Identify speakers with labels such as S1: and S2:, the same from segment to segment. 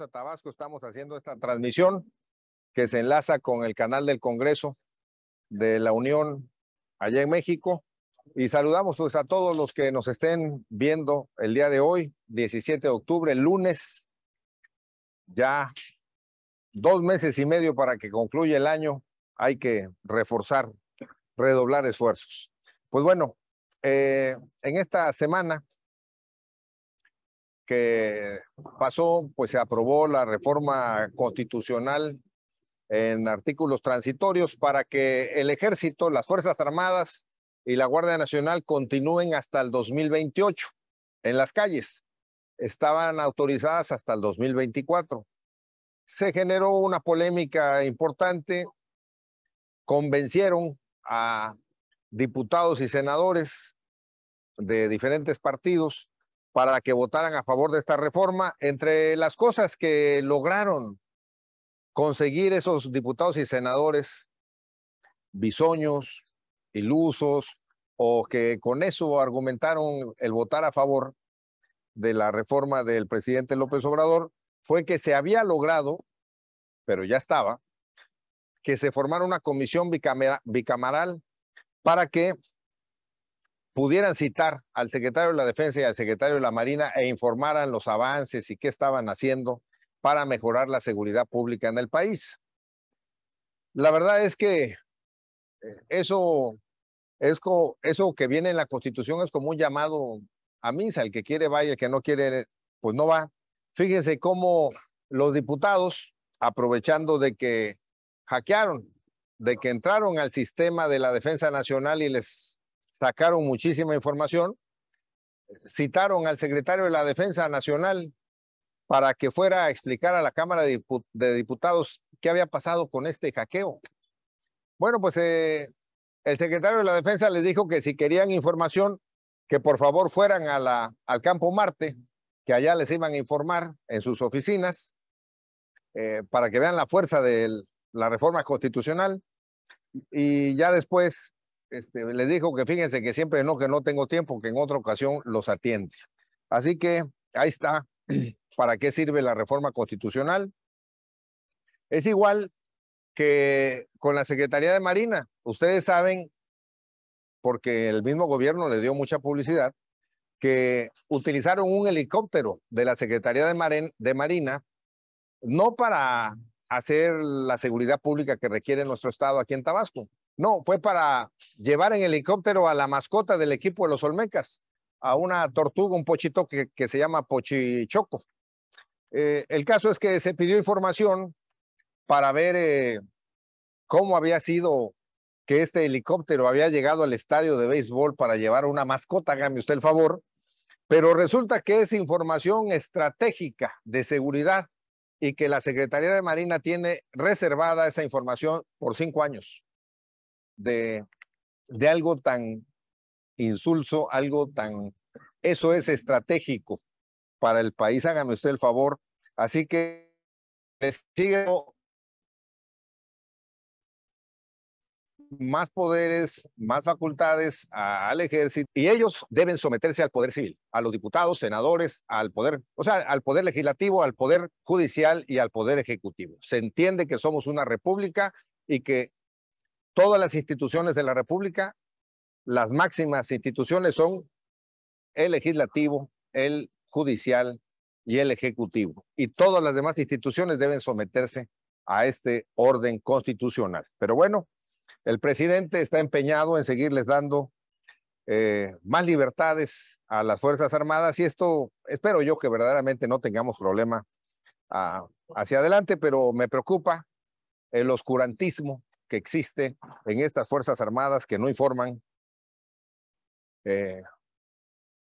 S1: a Tabasco estamos haciendo esta transmisión que se enlaza con el canal del Congreso de la Unión allá en México. Y saludamos pues a todos los que nos estén viendo el día de hoy, 17 de octubre, lunes, ya dos meses y medio para que concluya el año, hay que reforzar, redoblar esfuerzos. Pues bueno, eh, en esta semana que pasó, pues se aprobó la reforma constitucional en artículos transitorios para que el ejército, las Fuerzas Armadas y la Guardia Nacional continúen hasta el 2028 en las calles. Estaban autorizadas hasta el 2024. Se generó una polémica importante, convencieron a diputados y senadores de diferentes partidos para que votaran a favor de esta reforma. Entre las cosas que lograron conseguir esos diputados y senadores bisoños, ilusos, o que con eso argumentaron el votar a favor de la reforma del presidente López Obrador, fue que se había logrado, pero ya estaba, que se formara una comisión bicameral bicamaral para que pudieran citar al secretario de la Defensa y al secretario de la Marina e informaran los avances y qué estaban haciendo para mejorar la seguridad pública en el país. La verdad es que eh, eso, es eso que viene en la Constitución es como un llamado a misa, el que quiere vaya, el que no quiere, pues no va. Fíjense cómo los diputados, aprovechando de que hackearon, de que entraron al sistema de la Defensa Nacional y les sacaron muchísima información, citaron al secretario de la Defensa Nacional para que fuera a explicar a la Cámara de, Diputados qué había pasado con este hackeo. Bueno, pues eh, el secretario de la Defensa les dijo que si querían información, que por favor fueran a la, al campo Marte, que allá les iban a informar en sus oficinas, eh, para que vean la fuerza de la reforma constitucional. Y ya después este, les dijo que fíjense que siempre no, que no tengo tiempo, que en otra ocasión los atiende. Así que ahí está, ¿para qué sirve la reforma constitucional? Es igual que con la Secretaría de Marina. Ustedes saben, porque el mismo gobierno le dio mucha publicidad, que utilizaron un helicóptero de la Secretaría de, de Marina, no para hacer la seguridad pública que requiere nuestro Estado aquí en Tabasco, no, fue para llevar en helicóptero a la mascota del equipo de los Olmecas, a una tortuga, un pochito que, se llama Pochichoco. Eh, el caso es que se pidió información para ver eh, cómo había sido que este helicóptero había llegado al estadio de béisbol para llevar una mascota, hágame usted el favor, pero resulta que es información estratégica de seguridad y que la Secretaría de Marina tiene reservada esa información por cinco años de, de algo tan insulso, algo tan... Eso es estratégico para el país, hágame usted el favor. Así que les sigue más poderes, más facultades al ejército y ellos deben someterse al poder civil, a los diputados, senadores, al poder, o sea, al poder legislativo, al poder judicial y al poder ejecutivo. Se entiende que somos una república y que todas las instituciones de la República, las máximas instituciones son el legislativo, el judicial y el ejecutivo. Y todas las demás instituciones deben someterse a este orden constitucional. Pero bueno, el presidente está empeñado en seguirles dando eh, más libertades a las Fuerzas Armadas y esto espero yo que verdaderamente no tengamos problema ah, hacia adelante, pero me preocupa el oscurantismo que existe en estas Fuerzas Armadas que no informan eh,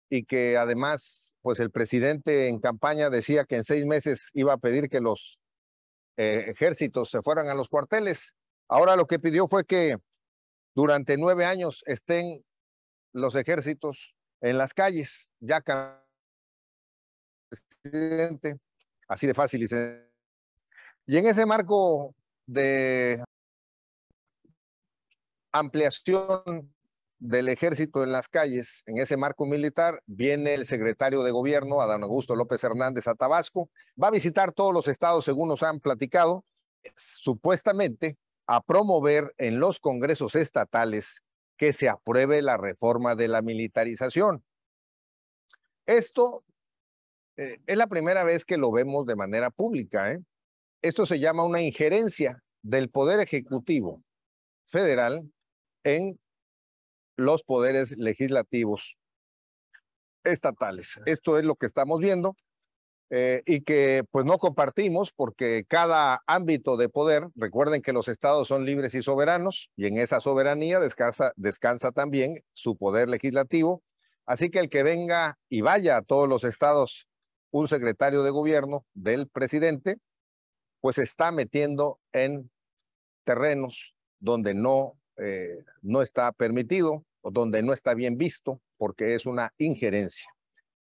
S1: y que además, pues el presidente en campaña decía que en seis meses iba a pedir que los eh, ejércitos se fueran a los cuarteles. Ahora lo que pidió fue que durante nueve años estén los ejércitos en las calles, ya presidente, así de fácil. y en ese marco de ampliación del ejército en las calles, en ese marco militar, viene el secretario de gobierno, Adán Augusto López Hernández, a Tabasco, va a visitar todos los estados, según nos han platicado, supuestamente a promover en los congresos estatales que se apruebe la reforma de la militarización. Esto eh, es la primera vez que lo vemos de manera pública. ¿eh? Esto se llama una injerencia del Poder Ejecutivo Federal en los poderes legislativos estatales. Esto es lo que estamos viendo eh, y que pues no compartimos porque cada ámbito de poder, recuerden que los estados son libres y soberanos y en esa soberanía descansa, descansa también su poder legislativo. Así que el que venga y vaya a todos los estados un secretario de gobierno del presidente, pues está metiendo en terrenos donde no eh, no está permitido o donde no está bien visto porque es una injerencia.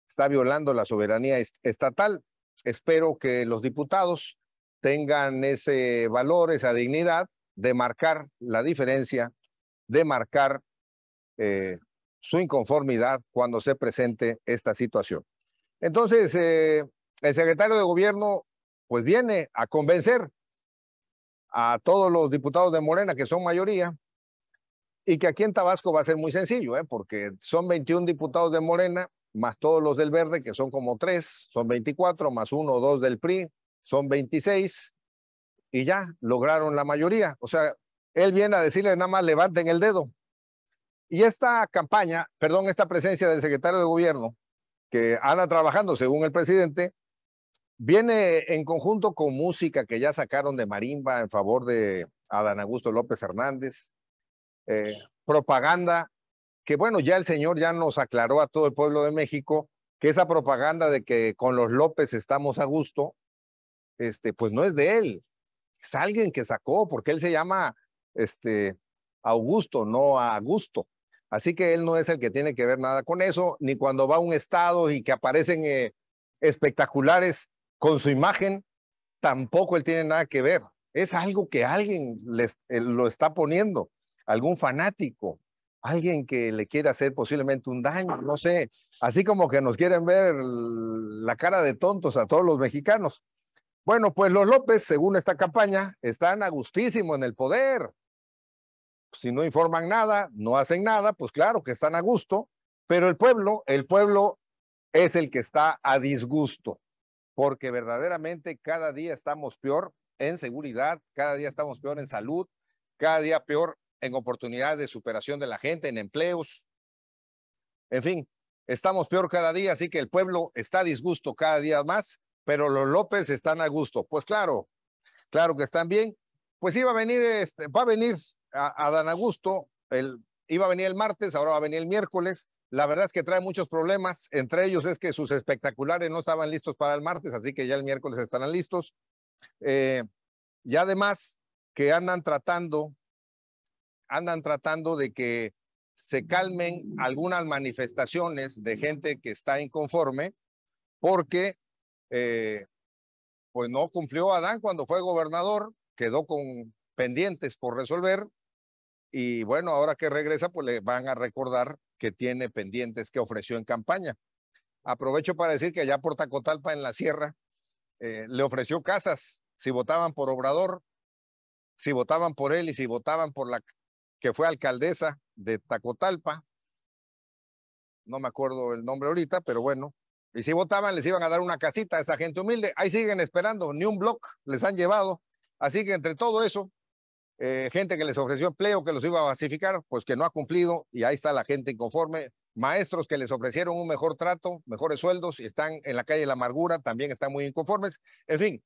S1: Está violando la soberanía estatal. Espero que los diputados tengan ese valor, esa dignidad de marcar la diferencia, de marcar eh, su inconformidad cuando se presente esta situación. Entonces, eh, el secretario de gobierno pues viene a convencer a todos los diputados de Morena, que son mayoría, y que aquí en Tabasco va a ser muy sencillo, ¿eh? porque son 21 diputados de Morena, más todos los del Verde, que son como tres, son 24, más uno o dos del PRI, son 26, y ya lograron la mayoría. O sea, él viene a decirle nada más levanten el dedo. Y esta campaña, perdón, esta presencia del secretario de gobierno, que anda trabajando según el presidente, viene en conjunto con música que ya sacaron de Marimba en favor de Adán Augusto López Hernández, eh, propaganda que bueno, ya el señor ya nos aclaró a todo el pueblo de México que esa propaganda de que con los López estamos a gusto, este, pues no es de él, es alguien que sacó, porque él se llama este, Augusto, no Augusto. Así que él no es el que tiene que ver nada con eso, ni cuando va a un estado y que aparecen eh, espectaculares con su imagen, tampoco él tiene nada que ver. Es algo que alguien les, eh, lo está poniendo algún fanático, alguien que le quiera hacer posiblemente un daño, no sé, así como que nos quieren ver la cara de tontos a todos los mexicanos. Bueno, pues los López, según esta campaña, están a gustísimo en el poder. Si no informan nada, no hacen nada, pues claro que están a gusto, pero el pueblo, el pueblo es el que está a disgusto, porque verdaderamente cada día estamos peor en seguridad, cada día estamos peor en salud, cada día peor en oportunidades de superación de la gente, en empleos. En fin, estamos peor cada día, así que el pueblo está a disgusto cada día más, pero los López están a gusto. Pues claro, claro que están bien. Pues iba a venir, este, va a venir a, a Dan Augusto, el, iba a venir el martes, ahora va a venir el miércoles. La verdad es que trae muchos problemas, entre ellos es que sus espectaculares no estaban listos para el martes, así que ya el miércoles estarán listos. Eh, y además que andan tratando andan tratando de que se calmen mm. algunas manifestaciones de gente que está inconforme porque eh, pues no cumplió Adán cuando fue gobernador, quedó con pendientes por resolver y bueno, ahora que regresa pues le van a recordar que tiene pendientes que ofreció en campaña. Aprovecho para decir que allá por Tacotalpa en la sierra eh, le ofreció casas si votaban por Obrador, si votaban por él y si votaban por la que fue alcaldesa de Tacotalpa. No me acuerdo el nombre ahorita, pero bueno. Y si votaban, les iban a dar una casita a esa gente humilde. Ahí siguen esperando, ni un bloc les han llevado. Así que entre todo eso, eh, gente que les ofreció empleo, que los iba a basificar, pues que no ha cumplido y ahí está la gente inconforme. Maestros que les ofrecieron un mejor trato, mejores sueldos y están en la calle la amargura, también están muy inconformes. En fin,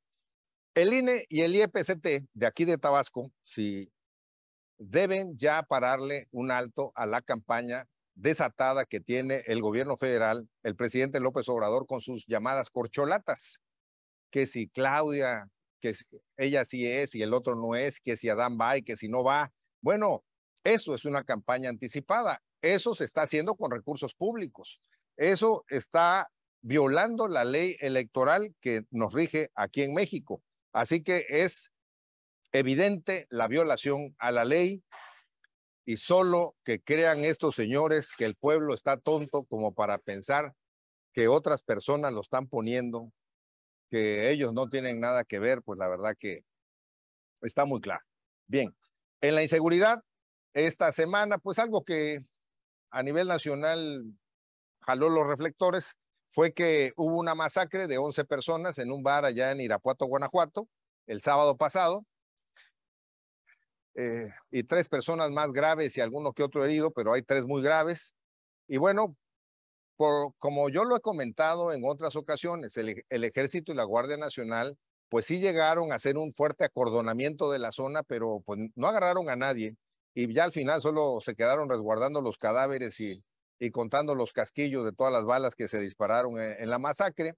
S1: el INE y el IEPCT de aquí de Tabasco, si deben ya pararle un alto a la campaña desatada que tiene el gobierno federal, el presidente López Obrador, con sus llamadas corcholatas, que si Claudia, que ella sí es y el otro no es, que si Adán va y que si no va. Bueno, eso es una campaña anticipada, eso se está haciendo con recursos públicos, eso está violando la ley electoral que nos rige aquí en México. Así que es evidente la violación a la ley y solo que crean estos señores que el pueblo está tonto como para pensar que otras personas lo están poniendo, que ellos no tienen nada que ver, pues la verdad que está muy claro. Bien, en la inseguridad, esta semana, pues algo que a nivel nacional jaló los reflectores fue que hubo una masacre de 11 personas en un bar allá en Irapuato, Guanajuato, el sábado pasado, eh, y tres personas más graves y alguno que otro herido, pero hay tres muy graves. Y bueno, por, como yo lo he comentado en otras ocasiones, el, ejército y la Guardia Nacional, pues sí llegaron a hacer un fuerte acordonamiento de la zona, pero pues no agarraron a nadie y ya al final solo se quedaron resguardando los cadáveres y, y contando los casquillos de todas las balas que se dispararon en, la masacre.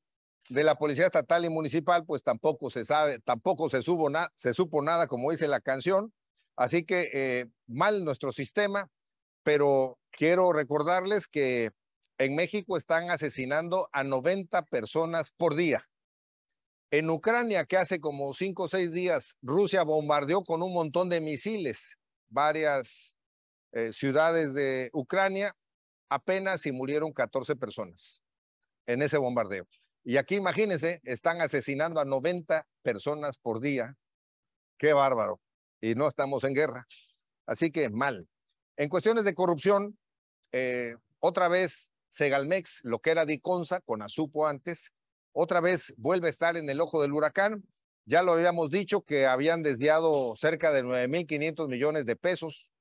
S1: De la Policía Estatal y Municipal, pues tampoco se sabe, tampoco se, subo nada se supo nada, como dice la canción. Así que eh, mal nuestro sistema, pero quiero recordarles que en México están asesinando a 90 personas por día. En Ucrania, que hace como cinco o seis días, Rusia bombardeó con un montón de misiles varias eh, ciudades de Ucrania, apenas si murieron 14 personas en ese bombardeo. Y aquí imagínense, están asesinando a 90 personas por día. Qué bárbaro y no estamos en guerra. Así que mal. En cuestiones de corrupción, eh, otra vez Segalmex, lo que era Diconsa, con Azupo antes, otra vez vuelve a estar en el ojo del huracán. Ya lo habíamos dicho que habían desviado cerca de 9.500 millones de pesos,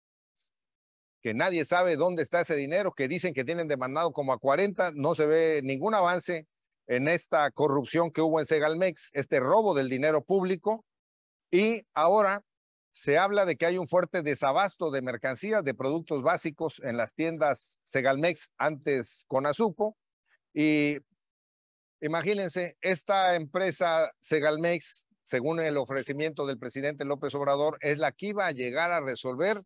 S1: que nadie sabe dónde está ese dinero, que dicen que tienen demandado como a 40, no se ve ningún avance en esta corrupción que hubo en Segalmex, este robo del dinero público. Y ahora se habla de que hay un fuerte desabasto de mercancías, de productos básicos en las tiendas Segalmex, antes con Azuco. Y imagínense, esta empresa Segalmex, según el ofrecimiento del presidente López Obrador, es la que va a llegar a resolver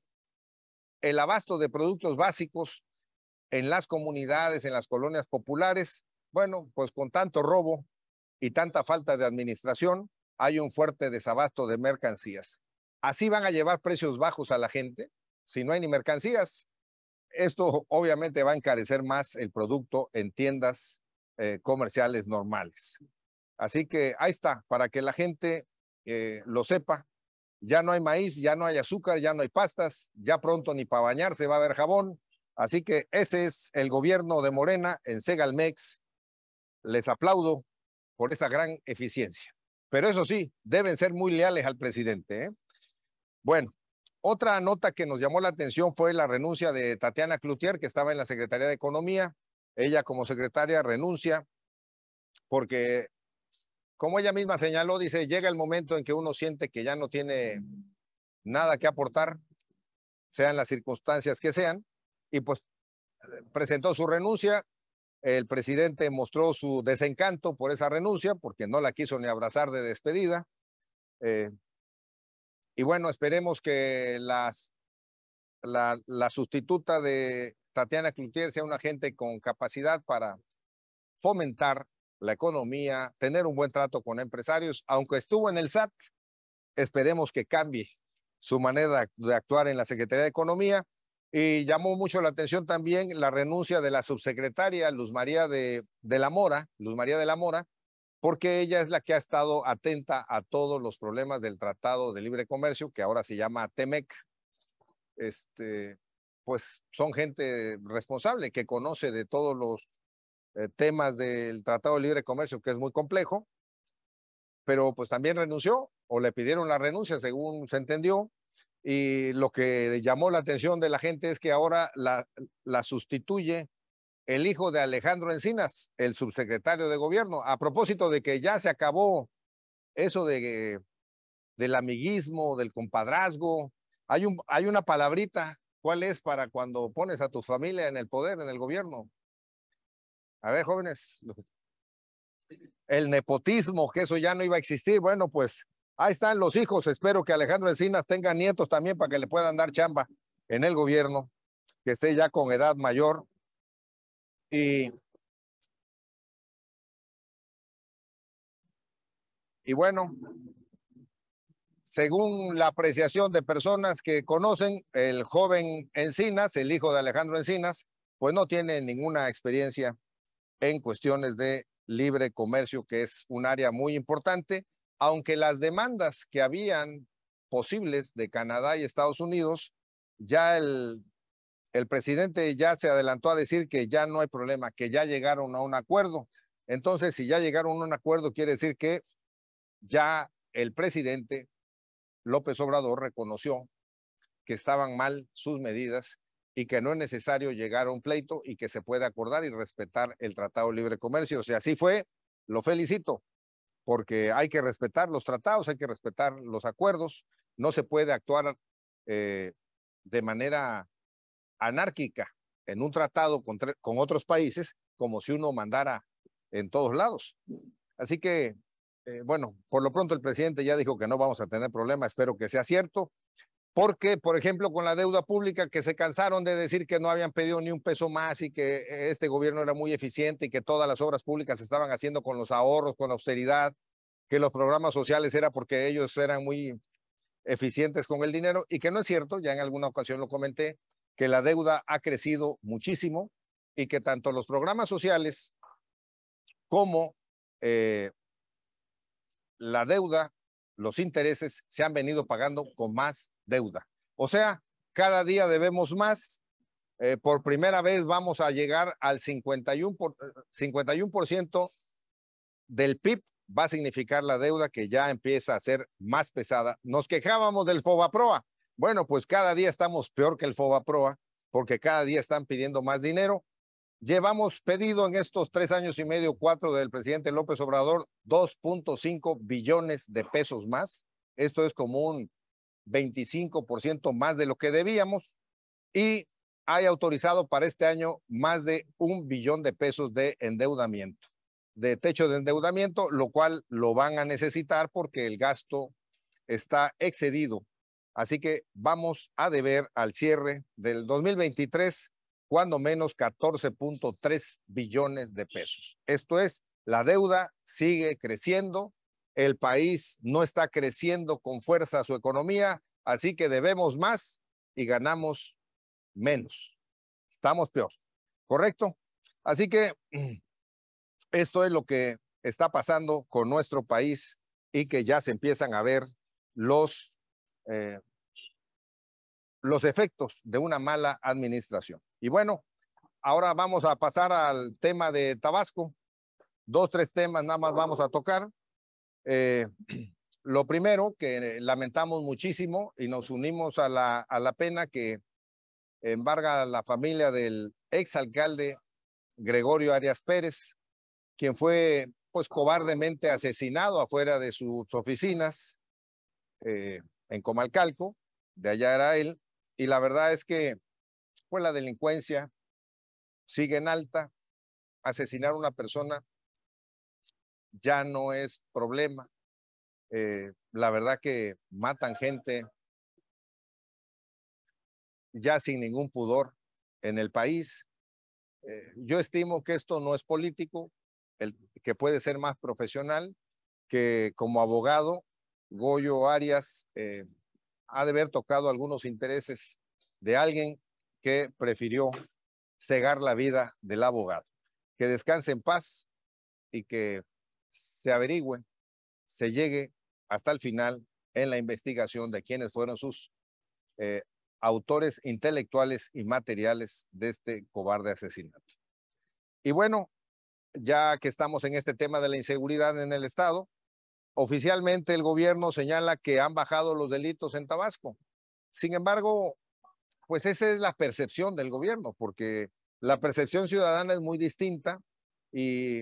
S1: el abasto de productos básicos en las comunidades, en las colonias populares. Bueno, pues con tanto robo y tanta falta de administración, hay un fuerte desabasto de mercancías. Así van a llevar precios bajos a la gente si no hay ni mercancías. Esto obviamente va a encarecer más el producto en tiendas eh, comerciales normales. Así que ahí está, para que la gente eh, lo sepa. Ya no hay maíz, ya no hay azúcar, ya no hay pastas, ya pronto ni para bañarse va a haber jabón. Así que ese es el gobierno de Morena en Segalmex. Les aplaudo por esa gran eficiencia. Pero eso sí, deben ser muy leales al presidente. ¿eh? Bueno, otra nota que nos llamó la atención fue la renuncia de Tatiana Cloutier, que estaba en la Secretaría de Economía. Ella como secretaria renuncia porque, como ella misma señaló, dice, llega el momento en que uno siente que ya no tiene nada que aportar, sean las circunstancias que sean, y pues presentó su renuncia. El presidente mostró su desencanto por esa renuncia, porque no la quiso ni abrazar de despedida. Eh, y bueno, esperemos que las, la, sustituta de Tatiana Cloutier sea una gente con capacidad para fomentar la economía, tener un buen trato con empresarios, aunque estuvo en el SAT, esperemos que cambie su manera de actuar en la Secretaría de Economía. Y llamó mucho la atención también la renuncia de la subsecretaria Luz María de, de la Mora, Luz María de la Mora, porque ella es la que ha estado atenta a todos los problemas del Tratado de Libre Comercio, que ahora se llama TEMEC. Este, pues son gente responsable que conoce de todos los eh, temas del Tratado de Libre Comercio, que es muy complejo, pero pues también renunció o le pidieron la renuncia, según se entendió, y lo que llamó la atención de la gente es que ahora la sustituye el hijo de Alejandro Encinas, el subsecretario de gobierno. A propósito de que ya se acabó eso de, del amiguismo, del compadrazgo, hay, un, hay una palabrita, ¿cuál es para cuando pones a tu familia en el poder, en el gobierno? A ver, jóvenes, el nepotismo, que eso ya no iba a existir. Bueno, pues ahí están los hijos. Espero que Alejandro Encinas tenga nietos también para que le puedan dar chamba en el gobierno, que esté ya con edad mayor y, bueno, según la apreciación de personas que conocen, el joven Encinas, el hijo de Alejandro Encinas, pues no tiene ninguna experiencia en cuestiones de libre comercio, que es un área muy importante, aunque las demandas que habían posibles de Canadá y Estados Unidos, ya el el presidente ya se adelantó a decir que ya no hay problema, que ya llegaron a un acuerdo. Entonces, si ya llegaron a un acuerdo, quiere decir que ya el presidente López Obrador reconoció que estaban mal sus medidas y que no es necesario llegar a un pleito y que se puede acordar y respetar el Tratado de Libre Comercio. Si así fue, lo felicito, porque hay que respetar los tratados, hay que respetar los acuerdos, no se puede actuar eh, de manera anárquica en un tratado con, otros países como si uno mandara en todos lados. Así que, eh, bueno, por lo pronto el presidente ya dijo que no vamos a tener problema, espero que sea cierto, porque, por ejemplo, con la deuda pública, que se cansaron de decir que no habían pedido ni un peso más y que eh, este gobierno era muy eficiente y que todas las obras públicas se estaban haciendo con los ahorros, con la austeridad, que los programas sociales era porque ellos eran muy eficientes con el dinero y que no es cierto, ya en alguna ocasión lo comenté, que la deuda ha crecido muchísimo y que tanto los programas sociales como eh, la deuda, los intereses se han venido pagando con más deuda. O sea, cada día debemos más. Eh, por primera vez vamos a llegar al 51%, 51 eh, del PIB va a significar la deuda que ya empieza a ser más pesada. Nos quejábamos del FOBAPROA, bueno, pues cada día estamos peor que el FOBA Proa, porque cada día están pidiendo más dinero. Llevamos pedido en estos tres años y medio, cuatro del presidente López Obrador, 2.5 billones de pesos más. Esto es como un 25% más de lo que debíamos. Y hay autorizado para este año más de un billón de pesos de endeudamiento, de techo de endeudamiento, lo cual lo van a necesitar porque el gasto está excedido Así que vamos a deber al cierre del 2023 cuando menos 14.3 billones de pesos. Esto es, la deuda sigue creciendo, el país no está creciendo con fuerza su economía, así que debemos más y ganamos menos. Estamos peor, ¿correcto? Así que esto es lo que está pasando con nuestro país y que ya se empiezan a ver los eh, los efectos de una mala administración. Y bueno, ahora vamos a pasar al tema de Tabasco. Dos, tres temas nada más vamos a tocar. Eh, lo primero que lamentamos muchísimo y nos unimos a la, a la pena que embarga la familia del ex alcalde Gregorio Arias Pérez, quien fue pues cobardemente asesinado afuera de sus oficinas. Eh, en Comalcalco, de allá era él, y la verdad es que pues la delincuencia sigue en alta, asesinar a una persona ya no es problema, eh, la verdad que matan gente ya sin ningún pudor en el país. Eh, yo estimo que esto no es político, el, que puede ser más profesional, que como abogado Goyo Arias eh, ha de haber tocado algunos intereses de alguien que prefirió cegar la vida del abogado. Que descanse en paz y que se averigüe, se llegue hasta el final en la investigación de quiénes fueron sus eh, autores intelectuales y materiales de este cobarde asesinato. Y bueno, ya que estamos en este tema de la inseguridad en el Estado, Oficialmente el gobierno señala que han bajado los delitos en Tabasco. Sin embargo, pues esa es la percepción del gobierno, porque la percepción ciudadana es muy distinta y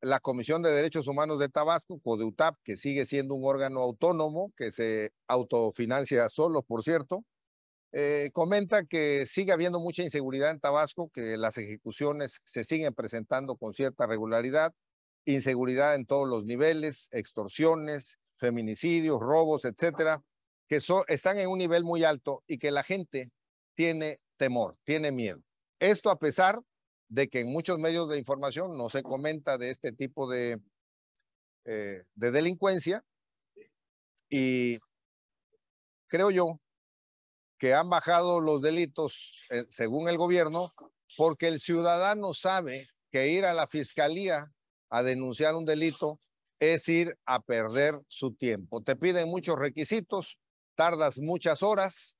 S1: la Comisión de Derechos Humanos de Tabasco, Utap, que sigue siendo un órgano autónomo, que se autofinancia solo, por cierto, eh, comenta que sigue habiendo mucha inseguridad en Tabasco, que las ejecuciones se siguen presentando con cierta regularidad, inseguridad en todos los niveles, extorsiones, feminicidios, robos, etcétera, que son están en un nivel muy alto y que la gente tiene temor, tiene miedo. Esto a pesar de que en muchos medios de información no se comenta de este tipo de, eh, de delincuencia y creo yo que han bajado los delitos eh, según el gobierno porque el ciudadano sabe que ir a la fiscalía a denunciar un delito es ir a perder su tiempo. Te piden muchos requisitos, tardas muchas horas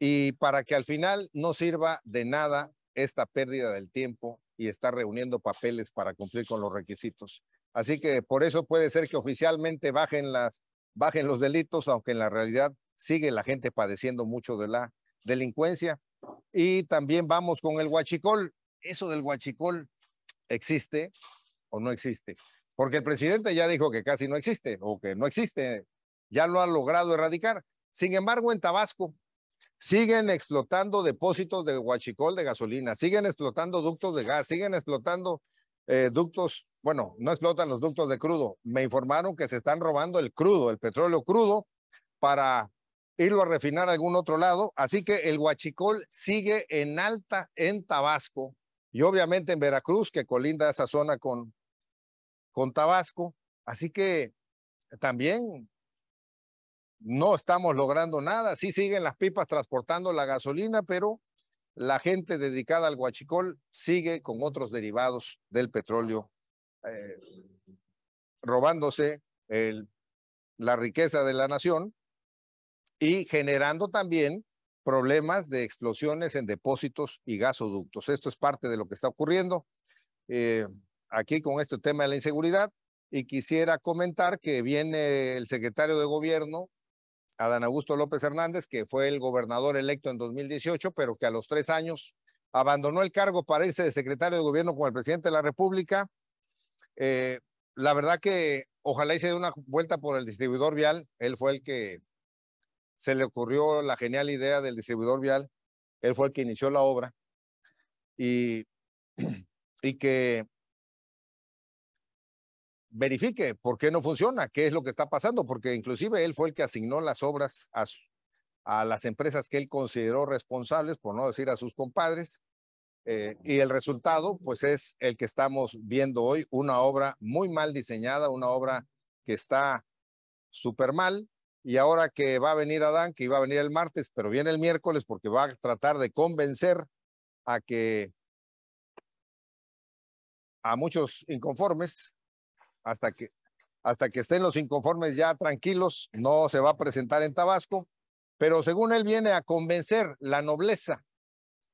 S1: y para que al final no sirva de nada esta pérdida del tiempo y estar reuniendo papeles para cumplir con los requisitos. Así que por eso puede ser que oficialmente bajen, las, bajen los delitos, aunque en la realidad sigue la gente padeciendo mucho de la delincuencia. Y también vamos con el huachicol. Eso del huachicol existe, o no existe. Porque el presidente ya dijo que casi no existe o que no existe, ya lo ha logrado erradicar. Sin embargo, en Tabasco siguen explotando depósitos de huachicol de gasolina, siguen explotando ductos de gas, siguen explotando eh, ductos, bueno, no explotan los ductos de crudo. Me informaron que se están robando el crudo, el petróleo crudo, para irlo a refinar a algún otro lado. Así que el huachicol sigue en alta en Tabasco y obviamente en Veracruz, que colinda esa zona con con Tabasco. Así que también no estamos logrando nada. Sí siguen las pipas transportando la gasolina, pero la gente dedicada al guachicol sigue con otros derivados del petróleo, eh, robándose la riqueza de la nación y generando también problemas de explosiones en depósitos y gasoductos. Esto es parte de lo que está ocurriendo. Eh, aquí con este tema de la inseguridad y quisiera comentar que viene el secretario de gobierno, Adán Augusto López Hernández, que fue el gobernador electo en 2018, pero que a los tres años abandonó el cargo para irse de secretario de gobierno con el presidente de la República. Eh, la verdad que ojalá hice una vuelta por el distribuidor vial. Él fue el que se le ocurrió la genial idea del distribuidor vial. Él fue el que inició la obra. Y, y que verifique por qué no funciona, qué es lo que está pasando, porque inclusive él fue el que asignó las obras a, las empresas que él consideró responsables, por no decir a sus compadres, eh, y el resultado pues es el que estamos viendo hoy, una obra muy mal diseñada, una obra que está súper mal, y ahora que va a venir Adán, que iba a venir el martes, pero viene el miércoles porque va a tratar de convencer a que a muchos inconformes hasta que, hasta que estén los inconformes ya tranquilos, no se va a presentar en Tabasco, pero según él viene a convencer la nobleza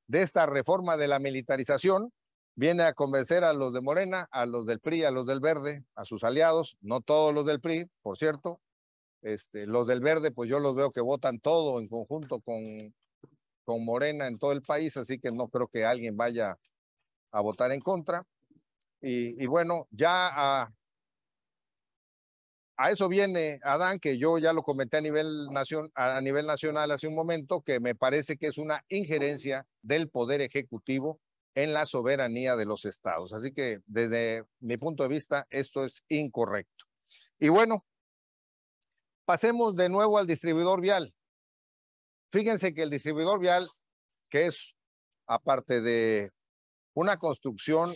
S1: de esta reforma de la militarización, viene a convencer a los de Morena, a los del PRI, a los del Verde, a sus aliados, no todos los del PRI, por cierto, este, los del Verde, pues yo los veo que votan todo en conjunto con, con Morena en todo el país, así que no creo que alguien vaya a votar en contra. Y, y bueno, ya a, a eso viene, Adán, que yo ya lo comenté a nivel, a nivel nacional hace un momento, que me parece que es una injerencia del Poder Ejecutivo en la soberanía de los estados. Así que desde mi punto de vista, esto es incorrecto. Y bueno, pasemos de nuevo al distribuidor vial. Fíjense que el distribuidor vial, que es aparte de una construcción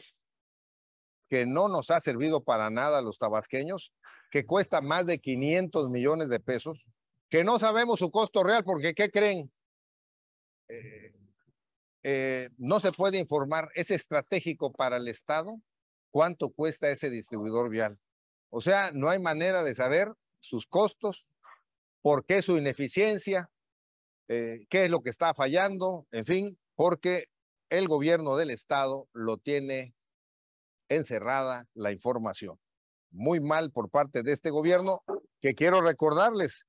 S1: que no nos ha servido para nada a los tabasqueños, que cuesta más de 500 millones de pesos, que no sabemos su costo real porque, ¿qué creen? Eh, eh, no se puede informar, es estratégico para el Estado cuánto cuesta ese distribuidor vial. O sea, no hay manera de saber sus costos, por qué su ineficiencia, eh, qué es lo que está fallando, en fin, porque el gobierno del Estado lo tiene encerrada la información muy mal por parte de este gobierno, que quiero recordarles,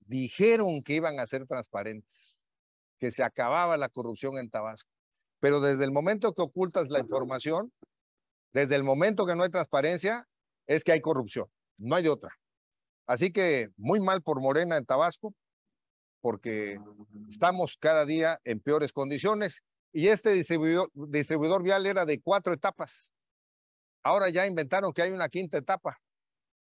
S1: dijeron que iban a ser transparentes, que se acababa la corrupción en Tabasco. Pero desde el momento que ocultas la información, desde el momento que no hay transparencia, es que hay corrupción, no hay otra. Así que muy mal por Morena en Tabasco, porque estamos cada día en peores condiciones. Y este distribuidor, vial era de cuatro etapas. Ahora ya inventaron que hay una quinta etapa,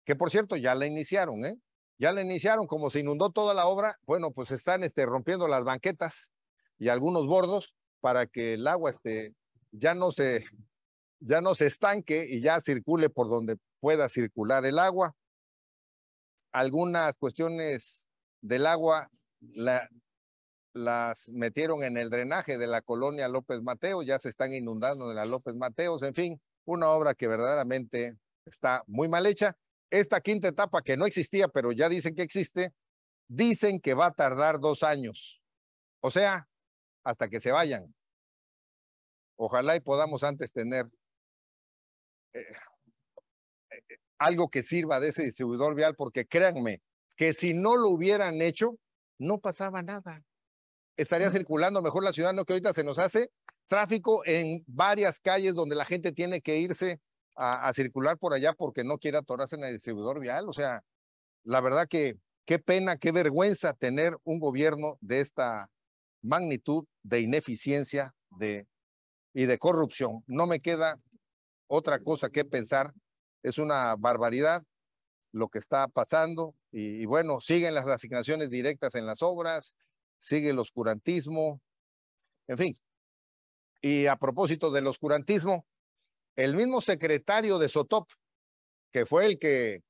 S1: que por cierto ya la iniciaron, ¿eh? Ya la iniciaron, como se inundó toda la obra, bueno, pues están este, rompiendo las banquetas y algunos bordos para que el agua este, ya, no se, ya no se estanque y ya circule por donde pueda circular el agua. Algunas cuestiones del agua las metieron en el drenaje de la colonia López Mateo, ya se están inundando en la López Mateos, en fin, una obra que verdaderamente está muy mal hecha. Esta quinta etapa que no existía, pero ya dicen que existe, dicen que va a tardar dos años. O sea, hasta que se vayan. Ojalá y podamos antes tener eh, eh, eh, algo que sirva de ese distribuidor vial, porque créanme que si no lo hubieran hecho, no pasaba nada estaría circulando mejor la ciudad, no que ahorita se nos hace tráfico en varias calles donde la gente tiene que irse a, circular por allá porque no quiere atorarse en el distribuidor vial. O sea, la verdad que qué pena, qué vergüenza tener un gobierno de esta magnitud de ineficiencia de, y de corrupción. No me queda otra cosa que pensar. Es una barbaridad lo que está pasando y bueno, siguen las asignaciones directas en las obras, sigue el oscurantismo, en fin. Y a propósito del oscurantismo, el mismo secretario de Sotop, que fue el que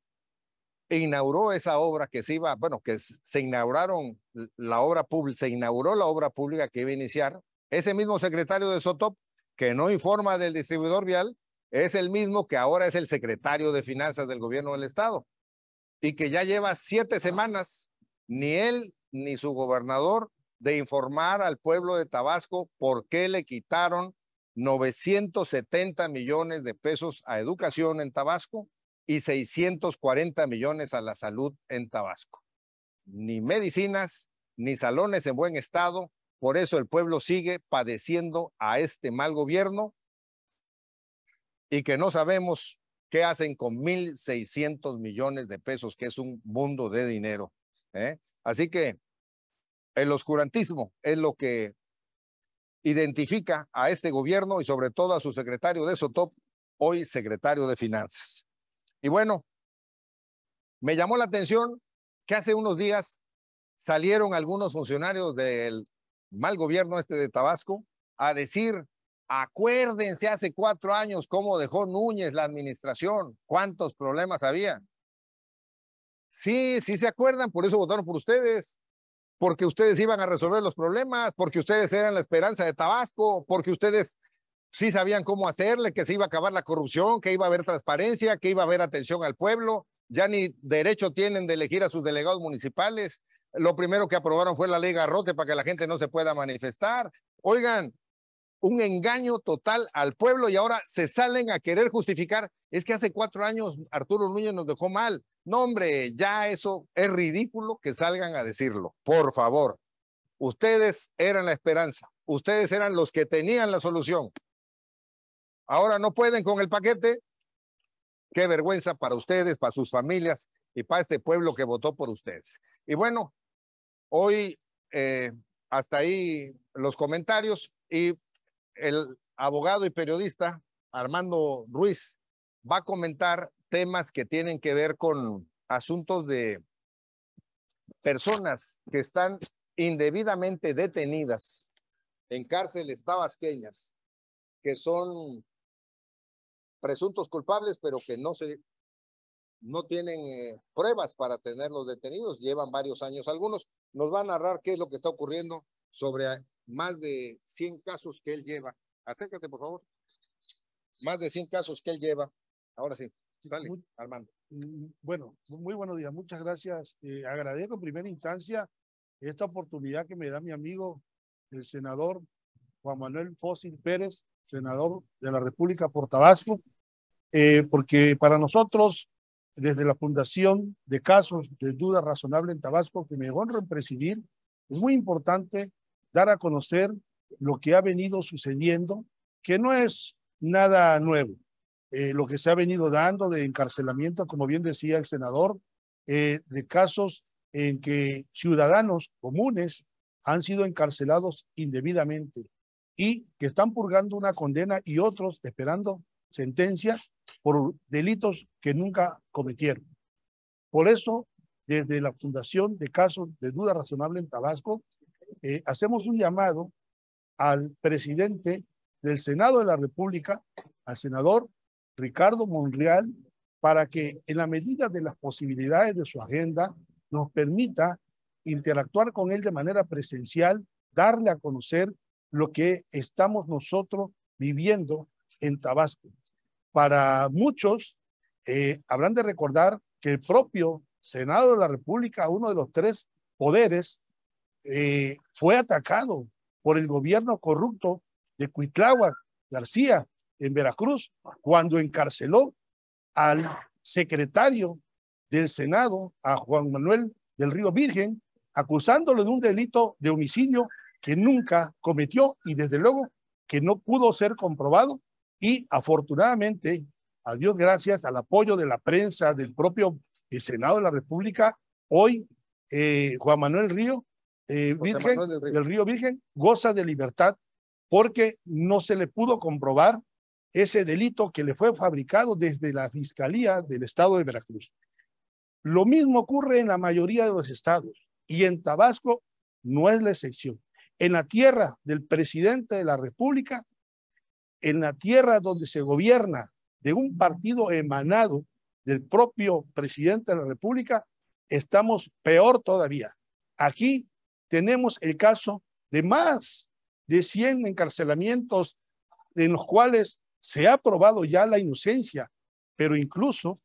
S1: inauguró esa obra que se iba, bueno, que se inauguraron la obra pública, se inauguró la obra pública que iba a iniciar, ese mismo secretario de Sotop, que no informa del distribuidor vial, es el mismo que ahora es el secretario de Finanzas del Gobierno del Estado y que ya lleva siete semanas, ni él ni su gobernador de informar al pueblo de Tabasco por qué le quitaron 970 millones de pesos a educación en Tabasco y 640 millones a la salud en Tabasco. Ni medicinas, ni salones en buen estado. Por eso el pueblo sigue padeciendo a este mal gobierno y que no sabemos qué hacen con 1.600 millones de pesos, que es un mundo de dinero. ¿eh? Así que el oscurantismo es lo que identifica a este gobierno y sobre todo a su secretario de Sotop, hoy secretario de Finanzas. Y bueno, me llamó la atención que hace unos días salieron algunos funcionarios del mal gobierno este de Tabasco a decir, acuérdense hace cuatro años cómo dejó Núñez la administración, cuántos problemas había. Sí, sí se acuerdan, por eso votaron por ustedes, porque ustedes iban a resolver los problemas, porque ustedes eran la esperanza de Tabasco, porque ustedes sí sabían cómo hacerle, que se iba a acabar la corrupción, que iba a haber transparencia, que iba a haber atención al pueblo, ya ni derecho tienen de elegir a sus delegados municipales. Lo primero que aprobaron fue la ley Garrote para que la gente no se pueda manifestar. Oigan, un engaño total al pueblo y ahora se salen a querer justificar. Es que hace cuatro años Arturo Núñez nos dejó mal. No, hombre, ya eso es ridículo que salgan a decirlo. Por favor, ustedes eran la esperanza, ustedes eran los que tenían la solución. Ahora no pueden con el paquete. Qué vergüenza para ustedes, para sus familias y para este pueblo que votó por ustedes. Y bueno, hoy eh, hasta ahí los comentarios y el abogado y periodista Armando Ruiz va a comentar temas que tienen que ver con asuntos de personas que están indebidamente detenidas en cárceles tabasqueñas, que son presuntos culpables, pero que no se no tienen eh, pruebas para tenerlos detenidos, llevan varios años algunos. Nos va a narrar qué es lo que está ocurriendo sobre ah, más de 100 casos que él lleva. Acércate, por favor. Más de 100 casos que él lleva. Ahora sí. Armando.
S2: Mm, bueno, muy buenos días, muchas gracias. Eh, agradezco en primera instancia esta oportunidad que me da mi amigo, el senador Juan Manuel Fósil Pérez, senador de la República por Tabasco, eh, porque para nosotros, desde la Fundación de Casos de Duda Razonable en Tabasco, que me honra en presidir, es muy importante dar a conocer lo que ha venido sucediendo, que no es nada nuevo. Eh, lo que se ha venido dando de encarcelamiento, como bien decía el senador, eh, de casos en que ciudadanos comunes han sido encarcelados indebidamente y que están purgando una condena y otros esperando sentencia por delitos que nunca cometieron. Por eso, desde la Fundación de Casos de Duda Razonable en Tabasco, eh, hacemos un llamado al presidente del Senado de la República, al senador Ricardo Monreal para que en la medida de las posibilidades de su agenda nos permita interactuar con él de manera presencial, darle a conocer lo que estamos nosotros viviendo en Tabasco. Para muchos, eh, habrán de recordar que el propio Senado de la República, uno de los tres poderes, eh, fue atacado por el gobierno corrupto de Cuitláhuac García, en Veracruz, cuando encarceló al secretario del Senado, a Juan Manuel del Río Virgen, acusándolo de un delito de homicidio que nunca cometió y desde luego que no pudo ser comprobado y afortunadamente, a Dios gracias, al apoyo de la prensa, del propio eh, Senado de la República, hoy eh, Juan Manuel Río, eh, Virgen, del Río Virgen, goza de libertad porque no se le pudo comprobar ese delito que le fue fabricado desde la Fiscalía del Estado de Veracruz. Lo mismo ocurre en la mayoría de los estados y en Tabasco no es la excepción. En la tierra del presidente de la República, en la tierra donde se gobierna de un partido emanado del propio presidente de la República, estamos peor todavía. Aquí tenemos el caso de más de 100 encarcelamientos en los cuales se ha probado ya la inocencia, pero incluso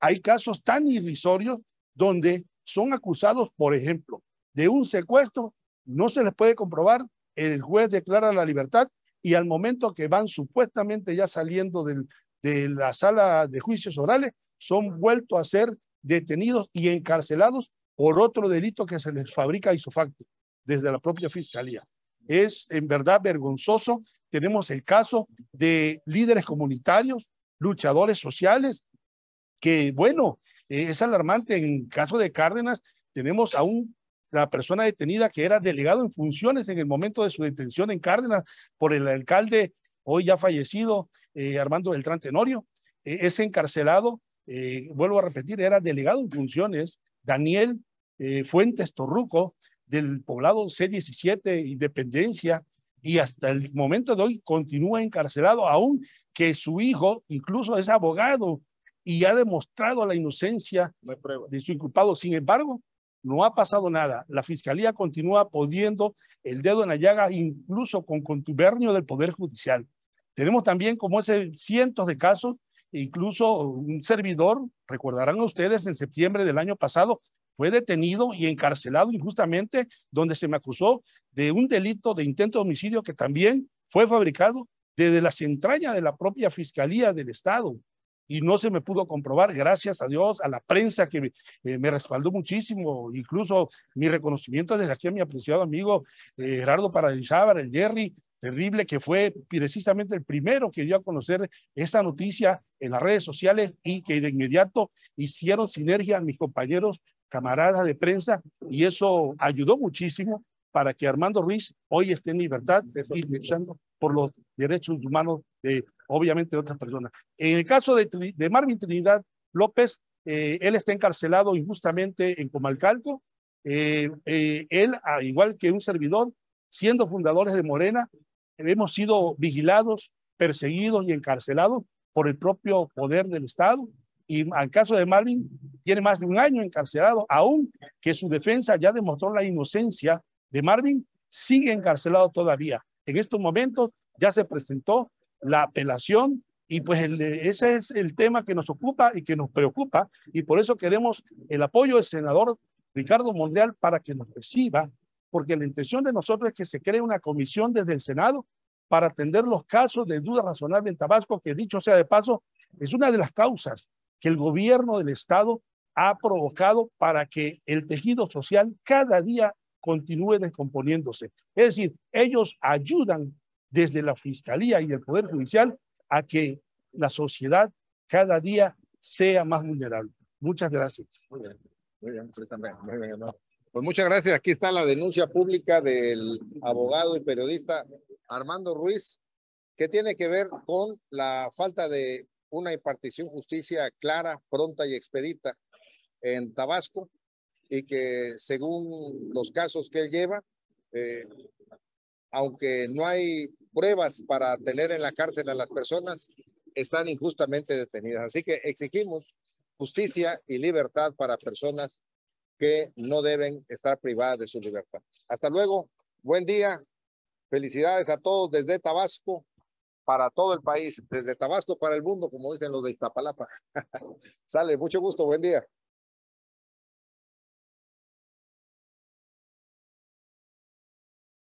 S2: hay casos tan irrisorios donde son acusados, por ejemplo, de un secuestro, no se les puede comprobar, el juez declara la libertad y al momento que van supuestamente ya saliendo del, de la sala de juicios orales, son vuelto a ser detenidos y encarcelados por otro delito que se les fabrica isofacto desde la propia fiscalía. Es en verdad vergonzoso tenemos el caso de líderes comunitarios, luchadores sociales, que bueno, eh, es alarmante. En el caso de Cárdenas, tenemos aún la persona detenida que era delegado en funciones en el momento de su detención en Cárdenas por el alcalde hoy ya fallecido, eh, Armando Beltrán Tenorio, eh, es encarcelado, vuelvo a repetir, era delegado en funciones, Daniel Fuentes Torruco, del poblado C-17, Independencia, y hasta el momento de hoy continúa encarcelado, aún que su hijo incluso es abogado y ha demostrado la inocencia de su inculpado. Sin embargo, no ha pasado nada. La fiscalía continúa poniendo el dedo en la llaga, incluso con contubernio del Poder Judicial. Tenemos también como ese cientos de casos, incluso un servidor, recordarán ustedes, en septiembre del año pasado, fue detenido y encarcelado injustamente, donde se me acusó de un delito de intento de homicidio que también fue fabricado desde las entrañas de la propia Fiscalía del Estado. Y no se me pudo comprobar, gracias a Dios, a la prensa que me, eh, respaldó muchísimo, incluso mi reconocimiento desde aquí a mi apreciado amigo eh, Gerardo Paradisábar, el Jerry, terrible, que fue precisamente el primero que dio a conocer esta noticia en las redes sociales y que de inmediato hicieron sinergia a mis compañeros camaradas de prensa, y eso ayudó muchísimo para que Armando Ruiz hoy esté en libertad y luchando por los derechos humanos de, obviamente, de otras personas. En el caso de, Marvin Trinidad López, eh, él está encarcelado injustamente en Comalcalco. Eh, eh, él, eh, igual que un servidor, siendo fundadores de Morena, hemos sido vigilados, perseguidos y encarcelados por el propio poder del Estado y al caso de Marvin tiene más de un año encarcelado, aún que su defensa ya demostró la inocencia de Marvin, sigue encarcelado todavía. En estos momentos ya se presentó la apelación y pues ese es el tema que nos ocupa y que nos preocupa y por eso queremos el apoyo del senador Ricardo Mondial para que nos reciba, porque la intención de nosotros es que se cree una comisión desde el Senado para atender los casos de duda razonable en Tabasco, que dicho sea de paso, es una de las causas que el gobierno del Estado ha provocado para que el tejido social cada día continúe descomponiéndose. Es decir, ellos ayudan desde la Fiscalía y del Poder Judicial a que la sociedad cada día sea más vulnerable. Muchas gracias.
S1: Muy bien, muy bien, muy bien Pues muchas gracias. Aquí está la denuncia pública del abogado y periodista Armando Ruiz, que tiene que ver con la falta de una impartición justicia clara, pronta y expedita en Tabasco y que según los casos que él lleva, eh, aunque no hay pruebas para tener en la cárcel a las personas, están injustamente detenidas. Así que exigimos justicia y libertad para personas que no deben estar privadas de su libertad. Hasta luego, buen día, felicidades a todos desde Tabasco para todo el país, desde Tabasco para el mundo, como dicen los de Iztapalapa. Sale, mucho gusto, buen día.